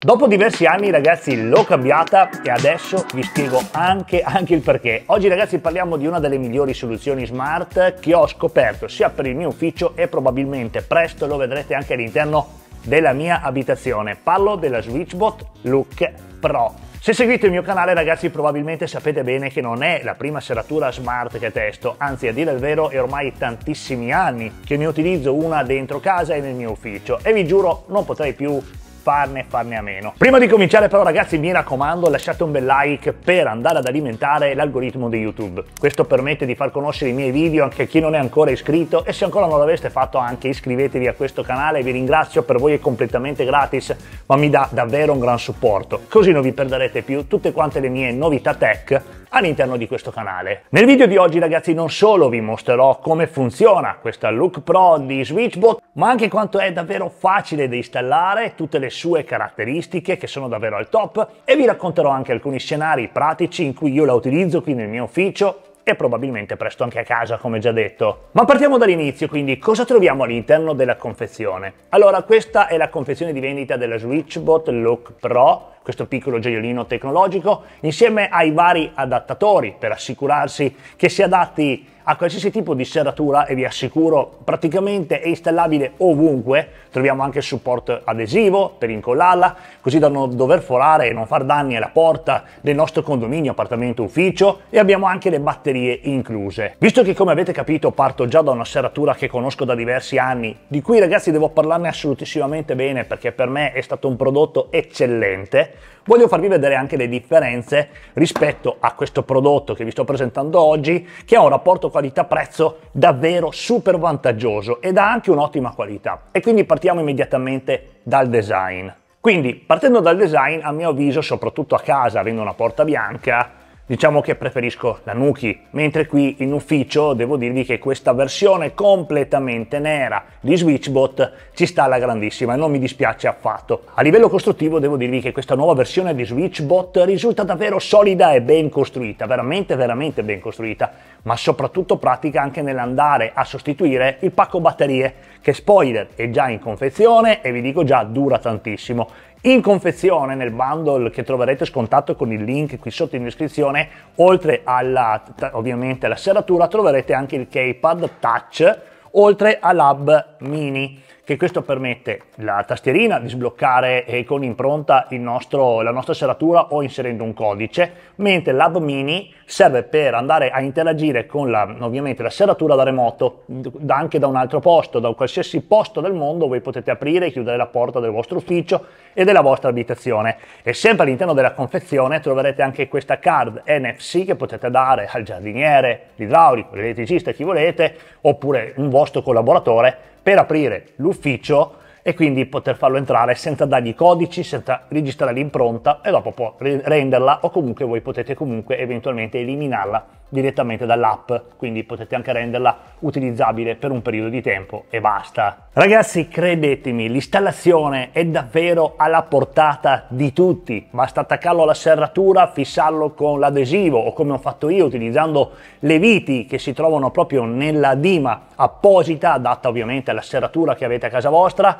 Dopo diversi anni ragazzi l'ho cambiata e adesso vi spiego anche, anche, il perché. Oggi ragazzi parliamo di una delle migliori soluzioni smart che ho scoperto sia per il mio ufficio e probabilmente presto lo vedrete anche all'interno della mia abitazione. Parlo della Switchbot Look Pro. Se seguite il mio canale ragazzi probabilmente sapete bene che non è la prima serratura smart che testo, anzi a dire il vero è ormai tantissimi anni che ne utilizzo una dentro casa e nel mio ufficio e vi giuro non potrei più farne e farne a meno. Prima di cominciare però ragazzi mi raccomando lasciate un bel like per andare ad alimentare l'algoritmo di YouTube. Questo permette di far conoscere i miei video anche a chi non è ancora iscritto e se ancora non l'aveste fatto anche iscrivetevi a questo canale, vi ringrazio, per voi è completamente gratis ma mi dà davvero un gran supporto. Così non vi perderete più tutte quante le mie novità tech all'interno di questo canale. Nel video di oggi ragazzi non solo vi mostrerò come funziona questa Look Pro di Switchbot, ma anche quanto è davvero facile da installare, tutte le sue caratteristiche che sono davvero al top e vi racconterò anche alcuni scenari pratici in cui io la utilizzo qui nel mio ufficio e probabilmente presto anche a casa, come già detto. Ma partiamo dall'inizio, quindi cosa troviamo all'interno della confezione? Allora, questa è la confezione di vendita della Switchbot Look Pro, questo piccolo gioiellino tecnologico, insieme ai vari adattatori per assicurarsi che si adatti a qualsiasi tipo di serratura e vi assicuro praticamente è installabile ovunque, troviamo anche il supporto adesivo per incollarla, così da non dover forare e non far danni alla porta del nostro condominio, appartamento, ufficio e abbiamo anche le batterie incluse. Visto che come avete capito parto già da una serratura che conosco da diversi anni, di cui ragazzi devo parlarne assolutissimamente bene perché per me è stato un prodotto eccellente, voglio farvi vedere anche le differenze rispetto a questo prodotto che vi sto presentando oggi che ha un rapporto qualità-prezzo davvero super vantaggioso ed ha anche un'ottima qualità. E quindi partiamo immediatamente dal design. Quindi partendo dal design, a mio avviso, soprattutto a casa avendo una porta bianca, Diciamo che preferisco la Nuki, mentre qui in ufficio devo dirvi che questa versione completamente nera di Switchbot ci sta alla grandissima e non mi dispiace affatto. A livello costruttivo devo dirvi che questa nuova versione di Switchbot risulta davvero solida e ben costruita, veramente veramente ben costruita, ma soprattutto pratica anche nell'andare a sostituire il pacco batterie che spoiler è già in confezione e vi dico già dura tantissimo in confezione nel bundle che troverete scontato con il link qui sotto in descrizione, oltre alla, ovviamente alla serratura, troverete anche il keypad touch, oltre all'hub mini che questo permette la tastierina di sbloccare eh, con impronta il nostro, la nostra serratura o inserendo un codice, mentre l'Hub Mini serve per andare a interagire con la, ovviamente la serratura da remoto, anche da un altro posto, da un qualsiasi posto del mondo voi potete aprire e chiudere la porta del vostro ufficio e della vostra abitazione. E sempre all'interno della confezione troverete anche questa card NFC che potete dare al giardiniere, l'idraulico, l'elettricista, chi volete, oppure un vostro collaboratore per aprire l'ufficio e quindi poter farlo entrare senza dargli i codici, senza registrare l'impronta e dopo può renderla o comunque voi potete comunque eventualmente eliminarla direttamente dall'app, quindi potete anche renderla utilizzabile per un periodo di tempo e basta. Ragazzi, credetemi, l'installazione è davvero alla portata di tutti. Basta attaccarlo alla serratura, fissarlo con l'adesivo o come ho fatto io utilizzando le viti che si trovano proprio nella dima apposita, adatta ovviamente alla serratura che avete a casa vostra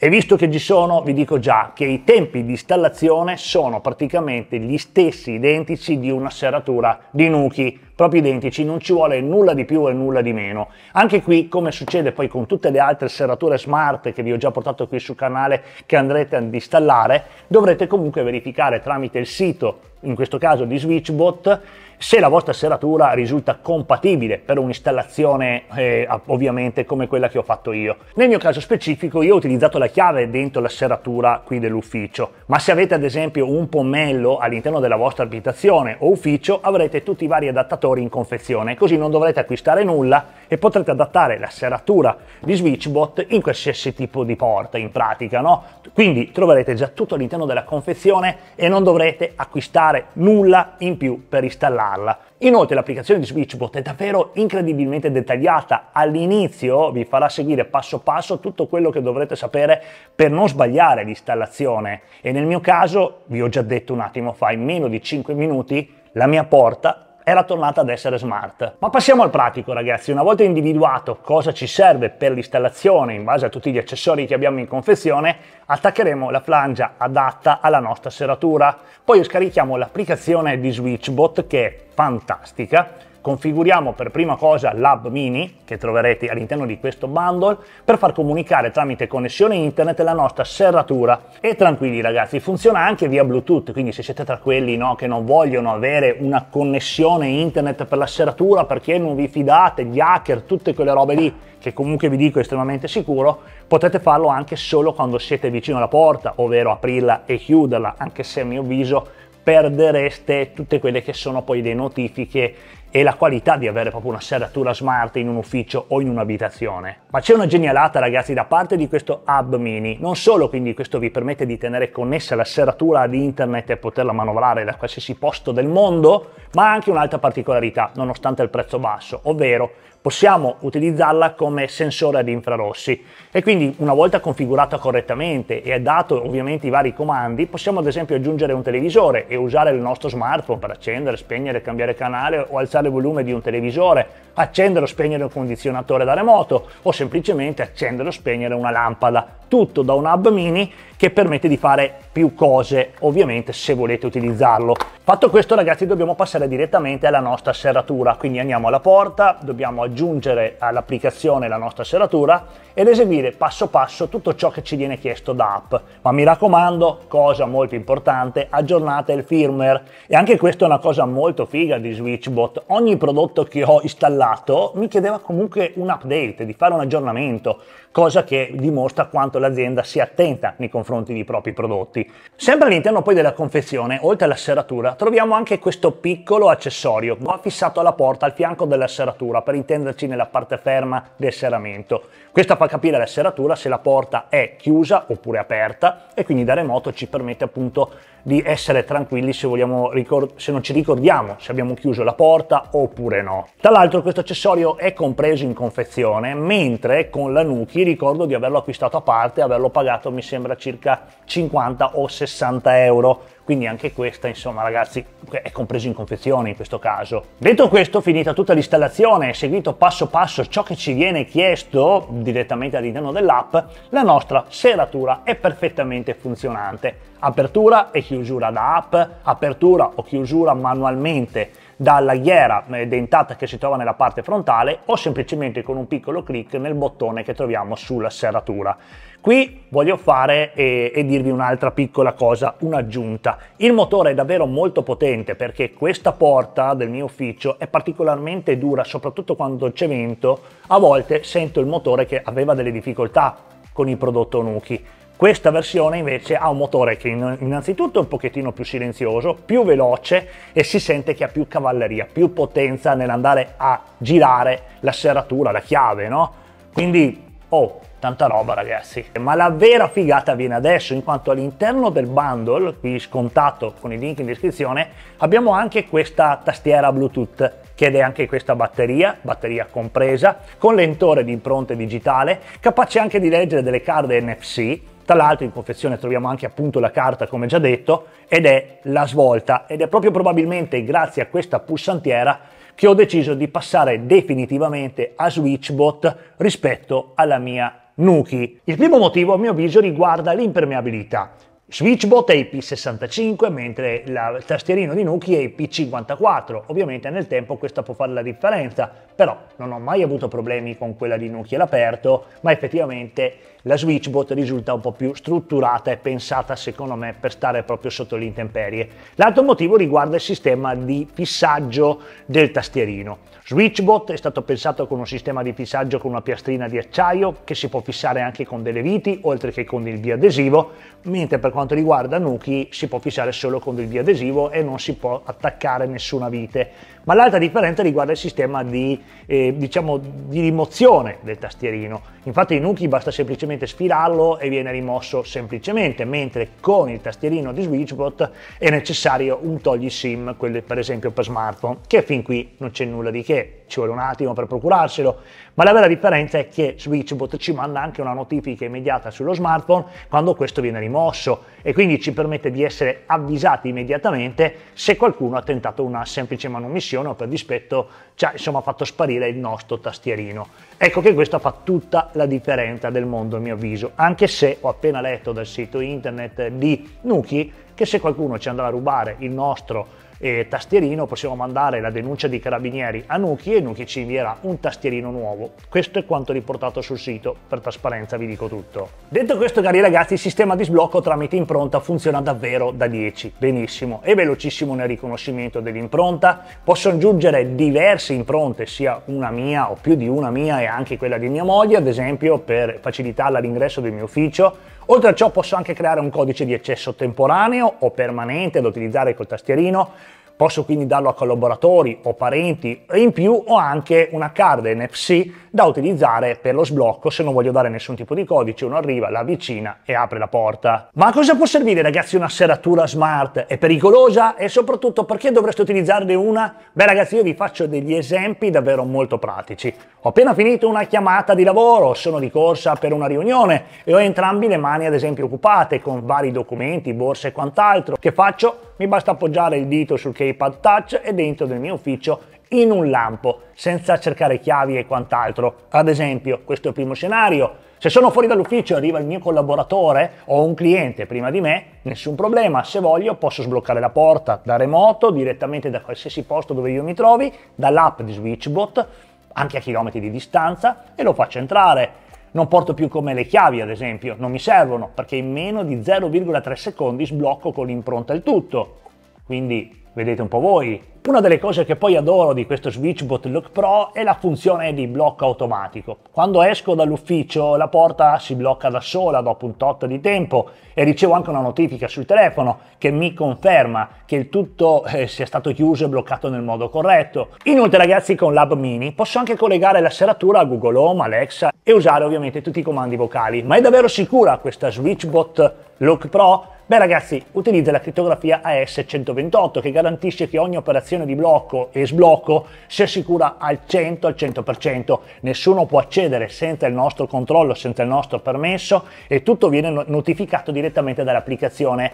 e visto che ci sono, vi dico già che i tempi di installazione sono praticamente gli stessi identici di una serratura di Nuki, proprio identici, non ci vuole nulla di più e nulla di meno. Anche qui, come succede poi con tutte le altre serrature smart che vi ho già portato qui sul canale che andrete ad installare, dovrete comunque verificare tramite il sito, in questo caso di SwitchBot, se la vostra serratura risulta compatibile per un'installazione eh, ovviamente come quella che ho fatto io. Nel mio caso specifico io ho utilizzato la chiave dentro la serratura qui dell'ufficio, ma se avete ad esempio un pomello all'interno della vostra abitazione o ufficio avrete tutti i vari adattatori in confezione, così non dovrete acquistare nulla e potrete adattare la serratura di SwitchBot in qualsiasi tipo di porta in pratica, no? Quindi troverete già tutto all'interno della confezione e non dovrete acquistare nulla in più per installare palla. Inoltre l'applicazione di Switchbot è davvero incredibilmente dettagliata, all'inizio vi farà seguire passo passo tutto quello che dovrete sapere per non sbagliare l'installazione e nel mio caso, vi ho già detto un attimo fa, in meno di 5 minuti la mia porta era tornata ad essere smart. Ma passiamo al pratico ragazzi, una volta individuato cosa ci serve per l'installazione in base a tutti gli accessori che abbiamo in confezione, attaccheremo la flangia adatta alla nostra serratura. Poi scarichiamo l'applicazione di Switchbot che è fantastica configuriamo per prima cosa l'app mini che troverete all'interno di questo bundle per far comunicare tramite connessione internet la nostra serratura e tranquilli ragazzi funziona anche via bluetooth quindi se siete tra quelli no, che non vogliono avere una connessione internet per la serratura perché non vi fidate gli hacker tutte quelle robe lì che comunque vi dico estremamente sicuro potete farlo anche solo quando siete vicino alla porta ovvero aprirla e chiuderla anche se a mio avviso perdereste tutte quelle che sono poi le notifiche e la qualità di avere proprio una serratura smart in un ufficio o in un'abitazione. Ma c'è una genialata ragazzi da parte di questo hub mini, non solo quindi questo vi permette di tenere connessa la serratura ad internet e poterla manovrare da qualsiasi posto del mondo, ma anche un'altra particolarità, nonostante il prezzo basso, ovvero possiamo utilizzarla come sensore ad infrarossi e quindi una volta configurata correttamente e dato ovviamente i vari comandi possiamo ad esempio aggiungere un televisore e usare il nostro smartphone per accendere, spegnere, cambiare canale o alzare abbassare il volume di un televisore, accendere o spegnere un condizionatore da remoto o semplicemente accendere o spegnere una lampada tutto da un hub mini che permette di fare più cose, ovviamente se volete utilizzarlo. Fatto questo ragazzi dobbiamo passare direttamente alla nostra serratura, quindi andiamo alla porta, dobbiamo aggiungere all'applicazione la nostra serratura ed eseguire passo passo tutto ciò che ci viene chiesto da app. Ma mi raccomando, cosa molto importante, aggiornate il firmware e anche questa è una cosa molto figa di Switchbot. Ogni prodotto che ho installato mi chiedeva comunque un update, di fare un aggiornamento, cosa che dimostra quanto quanto l'azienda sia attenta nei confronti dei propri prodotti. Sempre all'interno poi della confezione, oltre alla serratura, troviamo anche questo piccolo accessorio fissato alla porta al fianco della serratura, per intenderci nella parte ferma del serramento. Questo fa capire alla serratura se la porta è chiusa oppure aperta e quindi da remoto ci permette appunto di essere tranquilli se, vogliamo, se non ci ricordiamo se abbiamo chiuso la porta oppure no. Tra l'altro questo accessorio è compreso in confezione, mentre con la Nuki ricordo di averlo acquistato a parte parte averlo pagato mi sembra circa 50 o 60 euro quindi anche questa insomma ragazzi è compreso in confezione in questo caso. Detto questo finita tutta l'installazione e seguito passo passo ciò che ci viene chiesto direttamente all'interno dell'app la nostra seratura è perfettamente funzionante. Apertura e chiusura da app, apertura o chiusura manualmente dalla ghiera eh, dentata che si trova nella parte frontale o semplicemente con un piccolo clic nel bottone che troviamo sulla serratura. Qui voglio fare e, e dirvi un'altra piccola cosa, un'aggiunta. Il motore è davvero molto potente perché questa porta del mio ufficio è particolarmente dura, soprattutto quando c'è vento. A volte sento il motore che aveva delle difficoltà con il prodotto Nuki. Questa versione invece ha un motore che innanzitutto è un pochettino più silenzioso, più veloce e si sente che ha più cavalleria, più potenza nell'andare a girare la serratura, la chiave, no? Quindi, oh, tanta roba ragazzi ma la vera figata viene adesso in quanto all'interno del bundle qui scontato con i link in descrizione abbiamo anche questa tastiera bluetooth che è anche questa batteria batteria compresa con lentore di impronte digitale capace anche di leggere delle carte NFC tra l'altro in confezione troviamo anche appunto la carta come già detto ed è la svolta ed è proprio probabilmente grazie a questa pulsantiera che ho deciso di passare definitivamente a Switchbot rispetto alla mia Nuki. Il primo motivo, a mio avviso, riguarda l'impermeabilità. Switchbot è IP65 mentre il tastierino di Nuki è IP54, ovviamente nel tempo questa può fare la differenza, però non ho mai avuto problemi con quella di Nuki all'aperto, ma effettivamente la Switchbot risulta un po' più strutturata e pensata secondo me per stare proprio sotto le intemperie. L'altro motivo riguarda il sistema di fissaggio del tastierino. Switchbot è stato pensato con un sistema di fissaggio con una piastrina di acciaio che si può fissare anche con delle viti oltre che con il biadesivo, mentre per quanto riguarda Nuki si può fissare solo con del biadesivo e non si può attaccare nessuna vite, ma l'altra differenza riguarda il sistema di, eh, diciamo, di rimozione del tastierino. Infatti Nuki basta semplicemente sfilarlo e viene rimosso semplicemente, mentre con il tastierino di Switchbot è necessario un togli SIM, quello per esempio per smartphone, che fin qui non c'è nulla di che, ci vuole un attimo per procurarselo, ma la vera differenza è che Switchbot ci manda anche una notifica immediata sullo smartphone quando questo viene rimosso e quindi ci permette di essere avvisati immediatamente se qualcuno ha tentato una semplice manomissione o per dispetto ci ha insomma fatto sparire il nostro tastierino. Ecco che questo fa tutta la differenza del mondo a mio avviso, anche se ho appena letto dal sito internet di Nuki che se qualcuno ci andrà a rubare il nostro e tastierino possiamo mandare la denuncia di carabinieri a Nuki e Nuki ci invierà un tastierino nuovo. Questo è quanto riportato sul sito, per trasparenza vi dico tutto. Detto questo cari ragazzi, il sistema di sblocco tramite impronta funziona davvero da 10, benissimo, e velocissimo nel riconoscimento dell'impronta, possono aggiungere diverse impronte, sia una mia o più di una mia e anche quella di mia moglie, ad esempio per facilitarla l'ingresso del mio ufficio, Oltre a ciò posso anche creare un codice di accesso temporaneo o permanente da utilizzare col tastierino, Posso quindi darlo a collaboratori o parenti e in più ho anche una card NFC da utilizzare per lo sblocco se non voglio dare nessun tipo di codice, uno arriva, la avvicina e apre la porta. Ma a cosa può servire ragazzi una serratura smart? È pericolosa? E soprattutto perché dovreste utilizzarne una? Beh ragazzi io vi faccio degli esempi davvero molto pratici. Ho appena finito una chiamata di lavoro, sono di corsa per una riunione e ho entrambi le mani ad esempio occupate con vari documenti, borse e quant'altro. Che faccio? mi basta appoggiare il dito sul keypad touch e dentro del mio ufficio in un lampo, senza cercare chiavi e quant'altro. Ad esempio, questo è il primo scenario. Se sono fuori dall'ufficio e arriva il mio collaboratore o un cliente prima di me, nessun problema, se voglio posso sbloccare la porta da remoto, direttamente da qualsiasi posto dove io mi trovi, dall'app di Switchbot, anche a chilometri di distanza, e lo faccio entrare non porto più come le chiavi, ad esempio, non mi servono perché in meno di 0,3 secondi sblocco con l'impronta il tutto. Quindi vedete un po' voi. Una delle cose che poi adoro di questo Switchbot Look Pro è la funzione di blocco automatico. Quando esco dall'ufficio la porta si blocca da sola dopo un tot di tempo e ricevo anche una notifica sul telefono che mi conferma che il tutto eh, sia stato chiuso e bloccato nel modo corretto. Inoltre ragazzi con Lab Mini posso anche collegare la serratura a Google Home, Alexa e usare ovviamente tutti i comandi vocali. Ma è davvero sicura questa Switchbot Look Pro? Beh ragazzi, utilizza la crittografia AS128 che garantisce che ogni operazione di blocco e sblocco sia sicura al 100 al 100%. Nessuno può accedere senza il nostro controllo, senza il nostro permesso e tutto viene notificato direttamente dall'applicazione.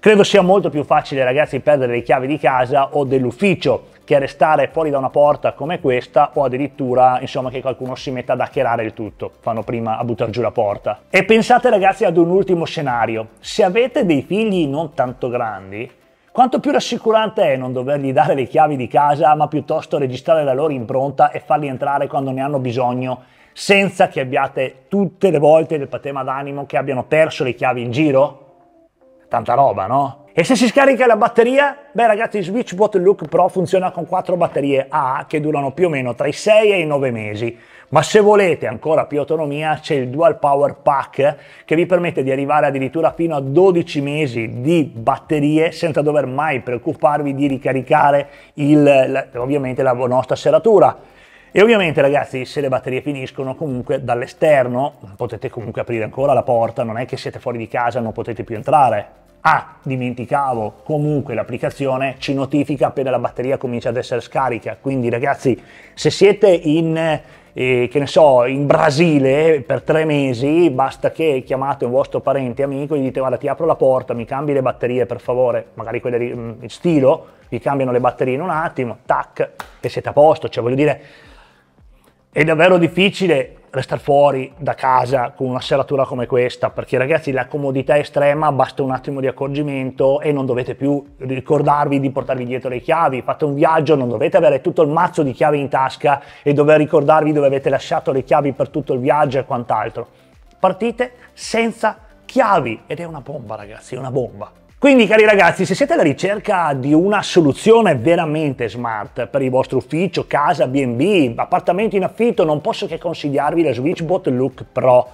Credo sia molto più facile ragazzi perdere le chiavi di casa o dell'ufficio che restare fuori da una porta come questa o addirittura insomma che qualcuno si metta ad hackerare il tutto, fanno prima a buttare giù la porta. E pensate ragazzi ad un ultimo scenario, se avete dei figli non tanto grandi, quanto più rassicurante è non dovergli dare le chiavi di casa ma piuttosto registrare la loro impronta e farli entrare quando ne hanno bisogno senza che abbiate tutte le volte del patema d'animo che abbiano perso le chiavi in giro? tanta roba, no? E se si scarica la batteria? Beh ragazzi, SwitchBot Look Pro funziona con quattro batterie AA che durano più o meno tra i 6 e i 9 mesi. Ma se volete ancora più autonomia c'è il Dual Power Pack che vi permette di arrivare addirittura fino a 12 mesi di batterie senza dover mai preoccuparvi di ricaricare il, ovviamente la nostra serratura. E ovviamente ragazzi se le batterie finiscono comunque dall'esterno potete comunque aprire ancora la porta, non è che siete fuori di casa, non potete più entrare ah, dimenticavo, comunque l'applicazione ci notifica appena la batteria comincia ad essere scarica. Quindi ragazzi, se siete in, eh, che ne so, in Brasile per tre mesi, basta che chiamate un vostro parente, amico, gli dite guarda ti apro la porta, mi cambi le batterie per favore, magari quelle di mh, mm, stilo, vi cambiano le batterie in un attimo, tac, e siete a posto. Cioè voglio dire, è davvero difficile restare fuori da casa con una serratura come questa, perché ragazzi la comodità è estrema, basta un attimo di accorgimento e non dovete più ricordarvi di portarvi dietro le chiavi, fate un viaggio, non dovete avere tutto il mazzo di chiavi in tasca e dover ricordarvi dove avete lasciato le chiavi per tutto il viaggio e quant'altro. Partite senza chiavi ed è una bomba ragazzi, è una bomba. Quindi cari ragazzi, se siete alla ricerca di una soluzione veramente smart per il vostro ufficio, casa, B&B, appartamento in affitto, non posso che consigliarvi la Switchbot Look Pro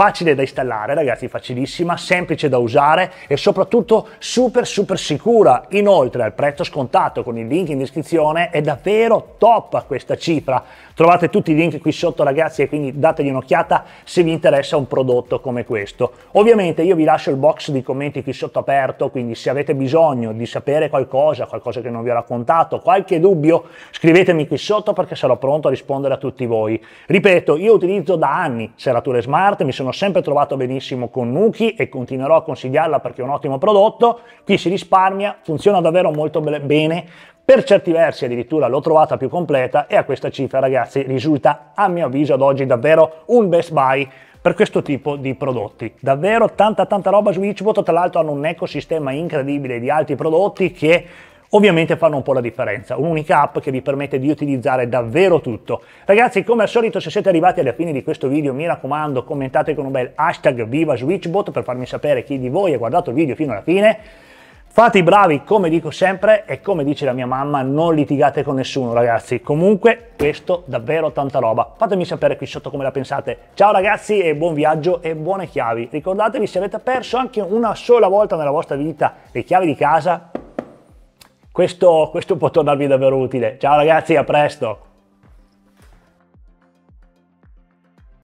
facile da installare ragazzi, facilissima, semplice da usare e soprattutto super super sicura. Inoltre al prezzo scontato con il link in descrizione è davvero top questa cifra. Trovate tutti i link qui sotto ragazzi e quindi dategli un'occhiata se vi interessa un prodotto come questo. Ovviamente io vi lascio il box di commenti qui sotto aperto, quindi se avete bisogno di sapere qualcosa, qualcosa che non vi ho raccontato, qualche dubbio, scrivetemi qui sotto perché sarò pronto a rispondere a tutti voi. Ripeto, io utilizzo da anni serrature smart, mi sono sono sempre trovato benissimo con Nuki e continuerò a consigliarla perché è un ottimo prodotto, qui si risparmia, funziona davvero molto bene, per certi versi addirittura l'ho trovata più completa e a questa cifra ragazzi risulta a mio avviso ad oggi davvero un best buy per questo tipo di prodotti. Davvero tanta tanta roba su Witchbot, tra l'altro hanno un ecosistema incredibile di altri prodotti che ovviamente fanno un po' la differenza. Un'unica app che vi permette di utilizzare davvero tutto. Ragazzi, come al solito, se siete arrivati alla fine di questo video, mi raccomando, commentate con un bel hashtag viva Switchbot per farmi sapere chi di voi ha guardato il video fino alla fine. Fate i bravi, come dico sempre, e come dice la mia mamma, non litigate con nessuno, ragazzi. Comunque, questo davvero tanta roba. Fatemi sapere qui sotto come la pensate. Ciao ragazzi e buon viaggio e buone chiavi. Ricordatevi, se avete perso anche una sola volta nella vostra vita le chiavi di casa, questo, questo può tornarvi davvero utile. Ciao ragazzi, a presto!